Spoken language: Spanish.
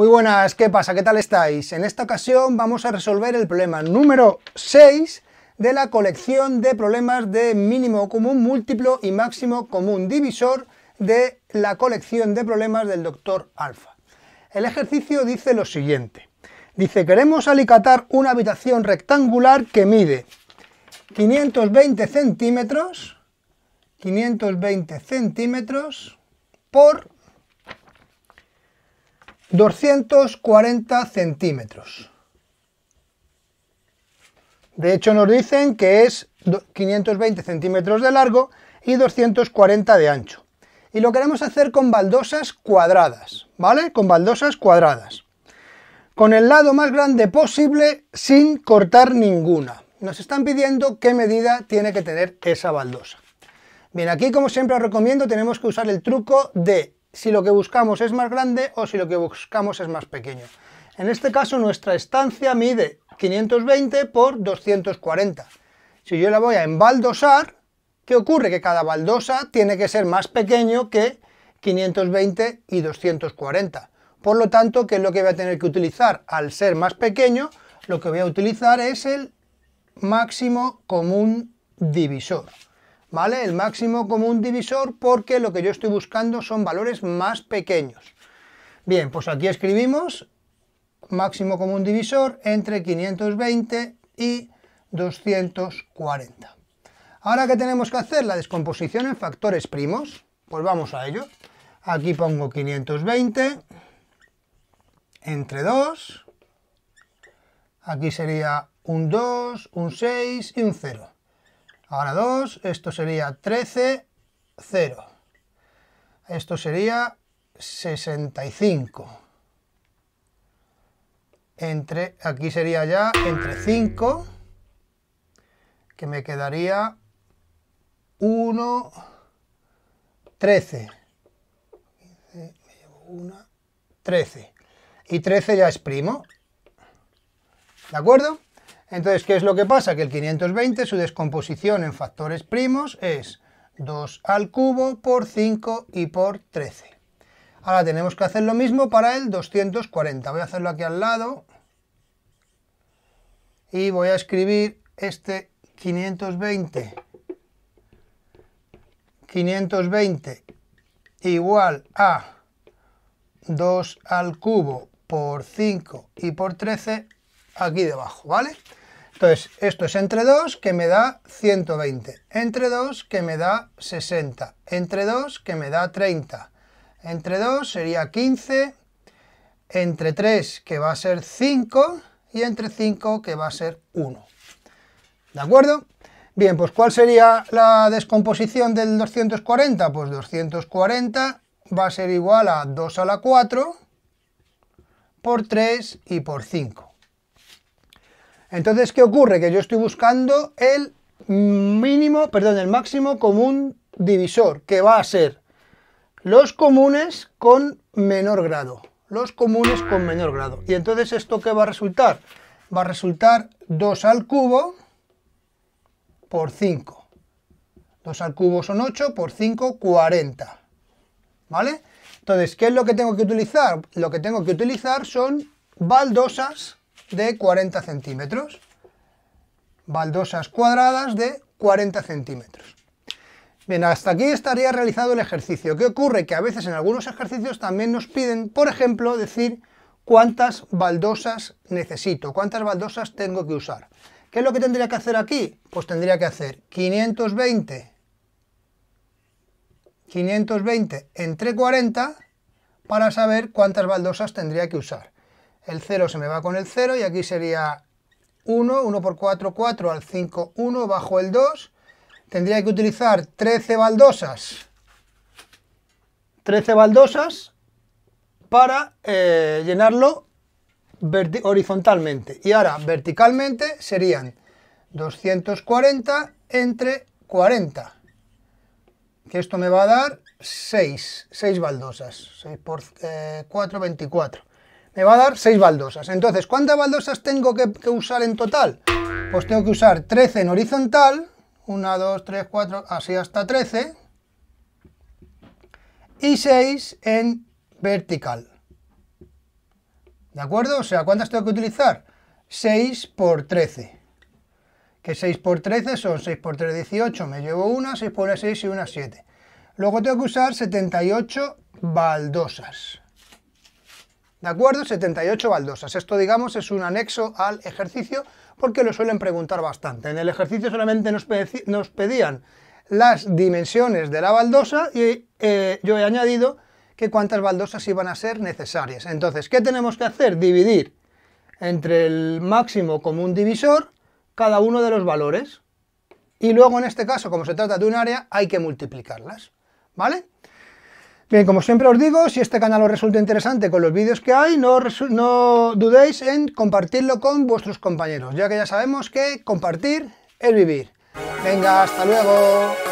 Muy buenas, ¿qué pasa? ¿Qué tal estáis? En esta ocasión vamos a resolver el problema número 6 de la colección de problemas de mínimo común múltiplo y máximo común divisor de la colección de problemas del doctor Alfa. El ejercicio dice lo siguiente. Dice, queremos alicatar una habitación rectangular que mide 520 centímetros, 520 centímetros por 240 centímetros. De hecho nos dicen que es 520 centímetros de largo y 240 de ancho. Y lo queremos hacer con baldosas cuadradas, ¿vale? Con baldosas cuadradas. Con el lado más grande posible sin cortar ninguna. Nos están pidiendo qué medida tiene que tener esa baldosa. Bien, aquí como siempre os recomiendo tenemos que usar el truco de si lo que buscamos es más grande o si lo que buscamos es más pequeño. En este caso nuestra estancia mide 520 por 240. Si yo la voy a embaldosar, ¿qué ocurre? Que cada baldosa tiene que ser más pequeño que 520 y 240. Por lo tanto, ¿qué es lo que voy a tener que utilizar? Al ser más pequeño, lo que voy a utilizar es el máximo común divisor. ¿vale? El máximo común divisor porque lo que yo estoy buscando son valores más pequeños. Bien, pues aquí escribimos máximo común divisor entre 520 y 240. Ahora, ¿qué tenemos que hacer? La descomposición en factores primos. Pues vamos a ello. Aquí pongo 520 entre 2. Aquí sería un 2, un 6 y un 0. Ahora 2, esto sería 13, 0. Esto sería 65. Entre, aquí sería ya entre 5, que me quedaría 1, 13. 1, 13. Y 13 ya es primo. ¿De acuerdo? Entonces, ¿qué es lo que pasa? Que el 520, su descomposición en factores primos es 2 al cubo por 5 y por 13. Ahora tenemos que hacer lo mismo para el 240. Voy a hacerlo aquí al lado. Y voy a escribir este 520. 520 igual a 2 al cubo por 5 y por 13 aquí debajo, ¿vale? Entonces, esto es entre 2 que me da 120, entre 2 que me da 60, entre 2 que me da 30, entre 2 sería 15, entre 3 que va a ser 5 y entre 5 que va a ser 1. ¿De acuerdo? Bien, pues ¿cuál sería la descomposición del 240? Pues 240 va a ser igual a 2 a la 4 por 3 y por 5. Entonces, ¿qué ocurre? Que yo estoy buscando el mínimo, perdón, el máximo común divisor, que va a ser los comunes con menor grado. Los comunes con menor grado. Y entonces, ¿esto qué va a resultar? Va a resultar 2 al cubo por 5. 2 al cubo son 8, por 5, 40. ¿Vale? Entonces, ¿qué es lo que tengo que utilizar? Lo que tengo que utilizar son baldosas de 40 centímetros. Baldosas cuadradas de 40 centímetros. Bien, hasta aquí estaría realizado el ejercicio. ¿Qué ocurre? Que a veces en algunos ejercicios también nos piden, por ejemplo, decir cuántas baldosas necesito, cuántas baldosas tengo que usar. ¿Qué es lo que tendría que hacer aquí? Pues tendría que hacer 520 520 entre 40 para saber cuántas baldosas tendría que usar el 0 se me va con el 0 y aquí sería 1, 1 por 4, 4 al 5, 1, bajo el 2. Tendría que utilizar 13 baldosas, 13 baldosas para eh, llenarlo horizontalmente. Y ahora verticalmente serían 240 entre 40, que esto me va a dar 6, 6 baldosas, 6 por 4, eh, 24 me va a dar 6 baldosas. Entonces, ¿cuántas baldosas tengo que, usar en total? Pues tengo que usar 13 en horizontal, 1, 2, 3, 4, así hasta 13, y 6 en vertical. ¿De acuerdo? O sea, ¿cuántas tengo que utilizar? 6 por 13. Que 6 por 13 son 6 por 3, 18. Me llevo una, 6 por 6 y una, 7. Luego tengo que usar 78 baldosas. ¿De acuerdo? 78 baldosas. Esto, digamos, es un anexo al ejercicio porque lo suelen preguntar bastante. En el ejercicio solamente nos, pedían las dimensiones de la baldosa y eh, yo he añadido que cuántas baldosas iban a ser necesarias. Entonces, ¿qué tenemos que hacer? Dividir entre el máximo común divisor cada uno de los valores. Y luego, en este caso, como se trata de un área, hay que multiplicarlas. ¿Vale? Bien, como siempre os digo, si este canal os resulta interesante con los vídeos que hay, no, dudéis en compartirlo con vuestros compañeros, ya que ya sabemos que compartir es vivir. Venga, hasta luego.